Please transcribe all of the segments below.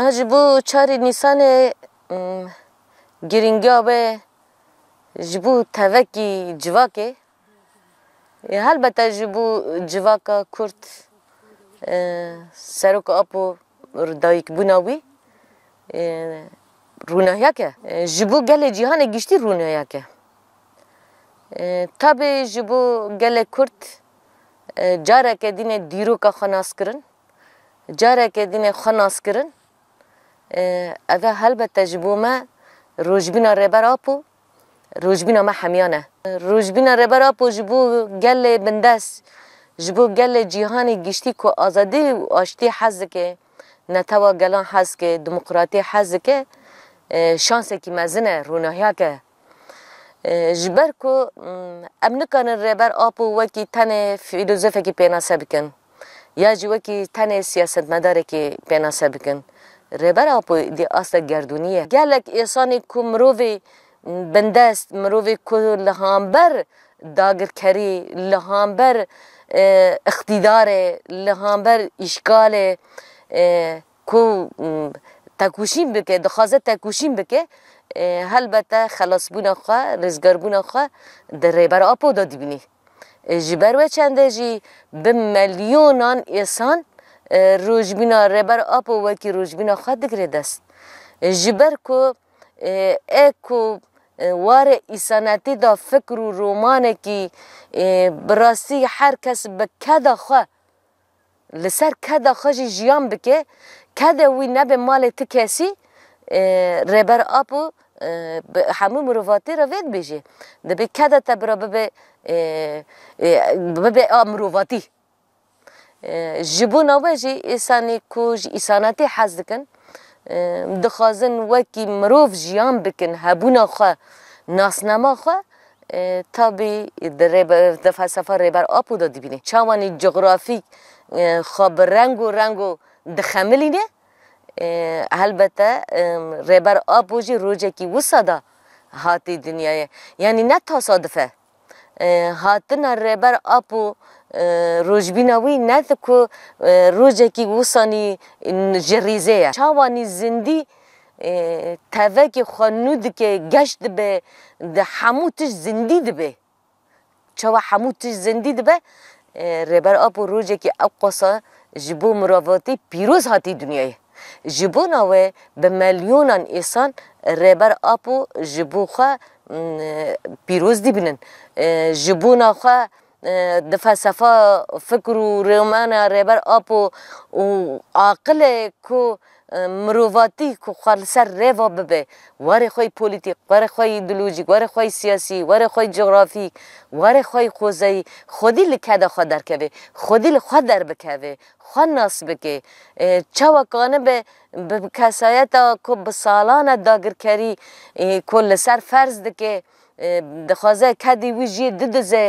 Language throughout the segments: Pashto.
Hacı bu çari nisane giringa be ji bu tevekî civakê helbete ji bu civaka kurd seroka apo dayîkbûna wî rûnayek e ji bo gelê cîhanê giştî rûnayek e Tabê ji bo gelê kurd careke dîne dîroka xenaskirin careke dîne xenaskirin اوه هلبه تجربه ما روجبینا ربر آپو روجبینا ما حمیانه روجبینا ربر آپو جبو گل بندس جبو گل جیهان گشتی که آزادی و آشتی حز که نتوا گلان حز که دموقراتی حز که شانس کی مزنه روناهیا که جبر کو امنکان ربر آپو وکی تن فیلوزوفه کی پینا سبکن یا جوکی تن سیاست مداره کی پینا سبکن ریبرا پو دی آست گردونیه گلک ایسانی کو مرووی بندست مرووی کو لهامبر داگر کری لهامبر اقتدار لهامبر اشکال کو تکوشیم بکه دخوازه تکوشیم بکه هلبته خلاص بونا خواه رزگر بونا خواه در ریبر آپو دادی بینی جبر و چنده جی به ملیونان ایسان روجبینا ربر آپ و وکی روجبینا خود دگره دست جبر کو اکو وار ایسانتی دا فکر و رومانه کی براستی هر کس به کدا خواه لسر کدا خواه جیان بکه کدا وی نبه مال تو کسی ربر آپ و همو مرواتی را وید بیجه دبی کدا تبرا ببه ببه آمرواتی ji bo navê jî îsanê ku ji îsanetê hez dikin dixwazin wekî mirov jiyan bikin hebûna xwe nasnema xwe تابی د فلسفه ریبر آپو دا دیبینه چاوانی جغرافیک خواب رنگ و رنگ و دخملینه البته ریبر آپو جی روجه کی وسادا هاتی دنیای یعنی نه تصادفه هاتن ریبر آپو روژبیناوی نه که روژکی وسانی جریزه چاوانی زندی تاوکی خانود که گشت به ده حموتش زندی دبه چاوا حموتش زندی دبه ربر آپ و روژه که اقصا جبو مرافاتی پیروز هاتی دنیای جبو ناوه به ملیونان ایسان ربر آپ و جبو خواه پیروز دی بینن جبو ناخواه د فلسفه فکر رومانه ریبر آپو و عاقل کو مرواتی کو خالصر ریوا ببه وره خوی پولیتیک وره خوی ایدولوژیک وره خوی سیاسی وره خوی جغرافیک وره خوی خوزی خودی لکده خود در کوه خودی خود در بکوه خود ناس بکه چاوکانه به کسایتا کو بسالانه داگر کری کل سر فرض دکه دخوازه کدی وی جی ددزه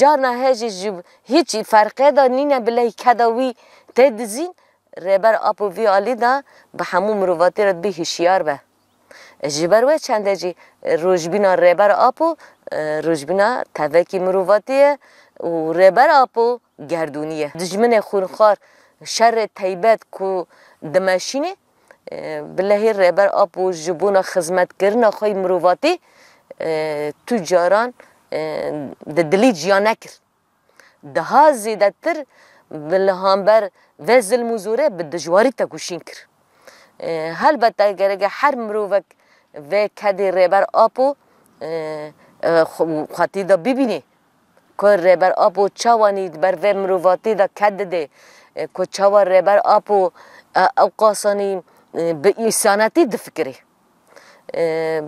جانا هجی جب هیچ فرقه دا نینه بلی کدا وی تدزین ریبر آپو وی آلی دا به همو مرواتی رد بی هشیار به جبر وی چنده جی روشبینا ریبر آپو روشبینا تفکی مرواتیه و ریبر آپو گردونیه دجمن خونخار شر تیبت کو دمشینه بلهی ریبر آپو جبونا خزمت کرنا خوی مرواتی تو جاران د دلی جیا نکر دها زیده تر بلهانبر و ظلم و زوره به دجواری تا گوشین کر هلبته گرگه هر مرووک و کدی ریبر آپو خاطی دا ببینی که ریبر آپو چوانید بر و مروواتی دا کد ده که چوان ریبر آپو او قاسانی به ایسانتی دفکری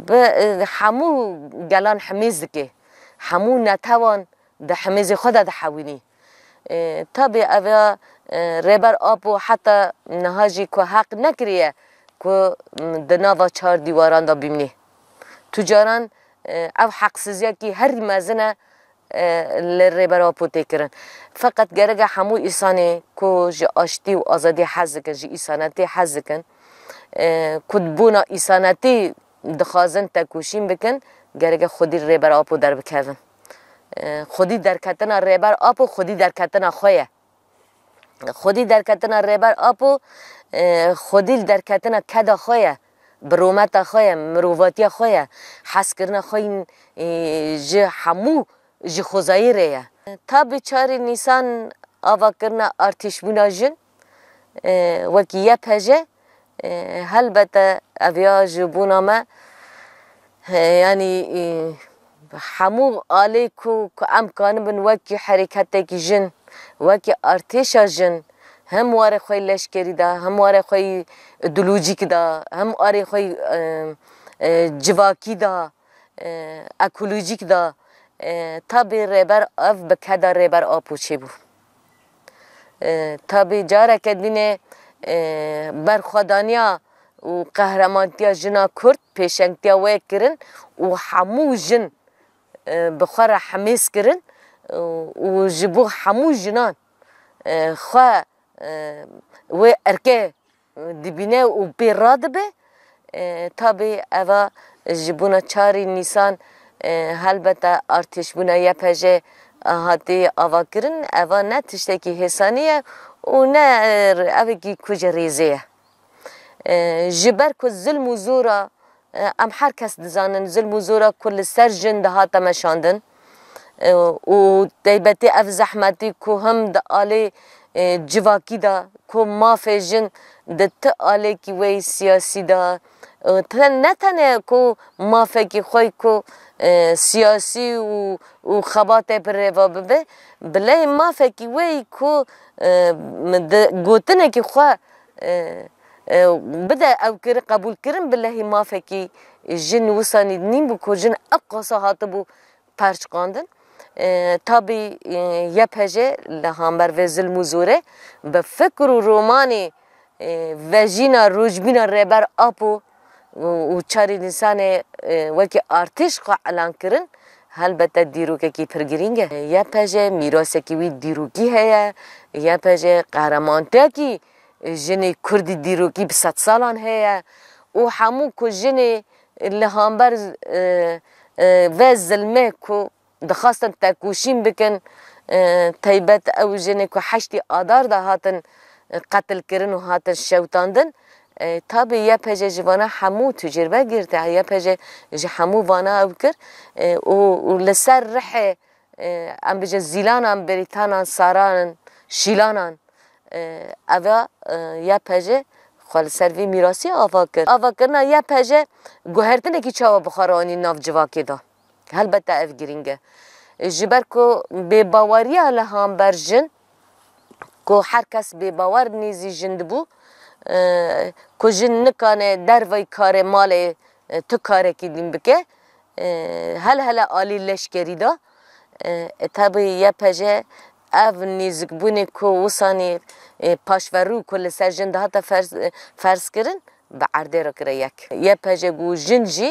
به همو گلان حمیز که همو نتوان ده حمیز خود ده حوینی تا به اوه ریبر آب و حتی نهاجی که حق نکریه که دناوا چهار دیواران دا بیمنی تجاران او حق سزیا که هر مزنه لریبر آب و تکرن فقط گرگه همو ایسانه که جه آشتی و آزادی حزکن جه ایسانتی حزکن کد بونا ایسانتی دخوازن تکوشیم بکن گرگ خودی ریبر آپو در بکوین خودی در کتنا ریبر آپو خودی در کتن خویه خودی در کتنا ریبر آپو خودی در کتن کدا خویه برومت خویه مرواتی خویه حس کرن خوی جه همو جه خوزایی ریه تا بیچاری نیسان آوا کرن ارتش بونا جن وکی پجه هلبته اویا ژبونا ما یعنی همو آلی کو امکان بن وکی حرکت کی جن وکی ارتشا جن هم واره خوی لشکری دا هم واره خوی دلوجیک دا هم واره خوی جواکی دا اکولوجیک دا تا به ریبر اف بکه دا ریبر آپوچه بو تا به جارا کدینه berxwedaniya û qehremantiya jina Kurd pêşengtiya wê kirin û hemû jin bi xwe re hemês kirin û ji bo hemû jinan xwe wê erkê dibîne û pê radibe tabê eva ji bûna çarê nîsan helbeta artêşbûna yepheje hati ava kirin eva ne tiştekî hêsanî ye û ne evekî kuce rêzê ye ji ber ku zilm û zora e, em her kes dizanin zilm û zora ku li ser jin dihata meşandin e, û taybetê ev zehmetî ku him di alê e, civakî da ku mafê jin di ti alekî wê siyasî da نه تنه کو مافکی خوی کو سیاسی و و خبات پر روا ببه بله مافکی وی کو گوتنه که خواه بدا او كر قبول كرم بالله ما فكي جن وصاني نيم بو جن اقا صحات بو پرچ قاندن تابي يبهجه لهامبر و ظلم وزوره بفكر و روماني وجينا روجبينا ربر آبو و چاری انسان وکی ارتش خو اعلان کردن البته دیروکه کی پرگرینگه یا پژه میراث کی وی دیروکی هه یا پژه قهرمانته کی جنی کردی دیروکی به 100 سالان هه او همو کو جنی لهامبر و زلمه کو دخواستن تکوشیم بکن تایبت او جنی کو حشتی آدار ده هاتن قتل کرن و هاتن شوتاندن تابی یه پج جوانه همو تجربه گرته یه پج جه همو وانه او کر و لسر رحه ام بجه زیلانان بریتانان سارانان شیلانان اوه یه پجه خال سروی میراسی آوا کرد آوا کردن یه پجه گوهرتنه که چاوا بخارانی ناف جواکی دا هلبته اف گرینگه جبر کو به باوری لهان برجن کو هر کس به باور نیزی جند بو کو جن نکانه در وی کار مال تو کاره کی دیم بکه هل هل آلی لشکری دا تابی یه پجه او نیزک بونه که وسانی پاشورو کل سر جن ده هتا فرس, فرس کرن به عرده را کره یک یه پجه گو جن جی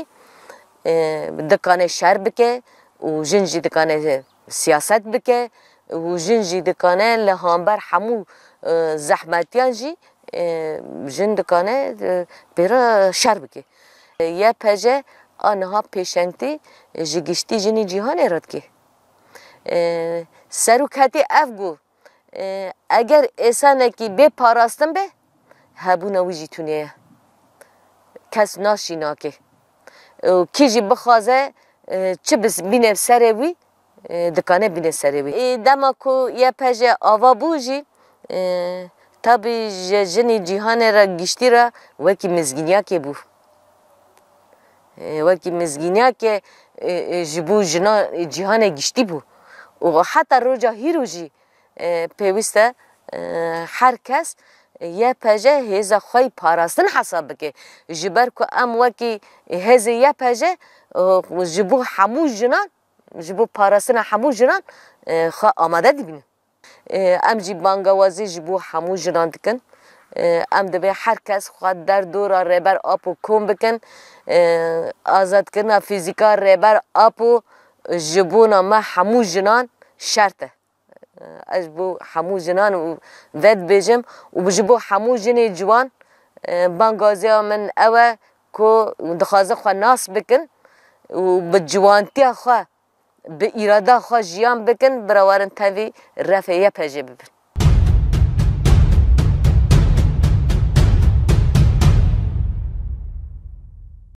دکانه شر بکه و جن جی دکانه سیاست بکه و جن جی دکانه لهانبر همو زحمتیان جی جن دکانه پیرا شر بکی یه پجه آنها پیشنگتی جگشتی جنی جیهان اراد که سروکتی افگو اگر انسانه که به پاراستن به هبونه ویجی تونه کس ناشی ناکه کی جی بخوازه چه بس بینه سره وی دکانه بینه سره وی دما که یه پجه آوا بوجی табе ҷани ҷиҳанера гиштира ваки мезгиняке бу ваки мезгиняке ji бу жина ҷиҳане гиштӣ бу ҳатта рӯҷа ҳиру жӣ пێویست e, هەر کەس یە پەژە هێزە خۆی پاراستن حەساب بکێ ji ber ku em wekî hêzê yە pەژە ji bo hemû jinan ji bo parastina hemû jinan xwe amade dibînin ام جی بانگوازی جی بو همو جنان دکن ام دبه هر کس خود در دورا ریبر آپو کم بکن آزاد کردن فیزیکا ریبر آپو جبونا ما همو جنان شرطه از بو همو جنان و ود بیجم و بجبو همو جنی جوان بانگازی من اوه که دخوازه خواه ناس بکن و بجوانتی خواه به ایرادا خواه جیان بکن براورن تاوی رفعه پیجه ببن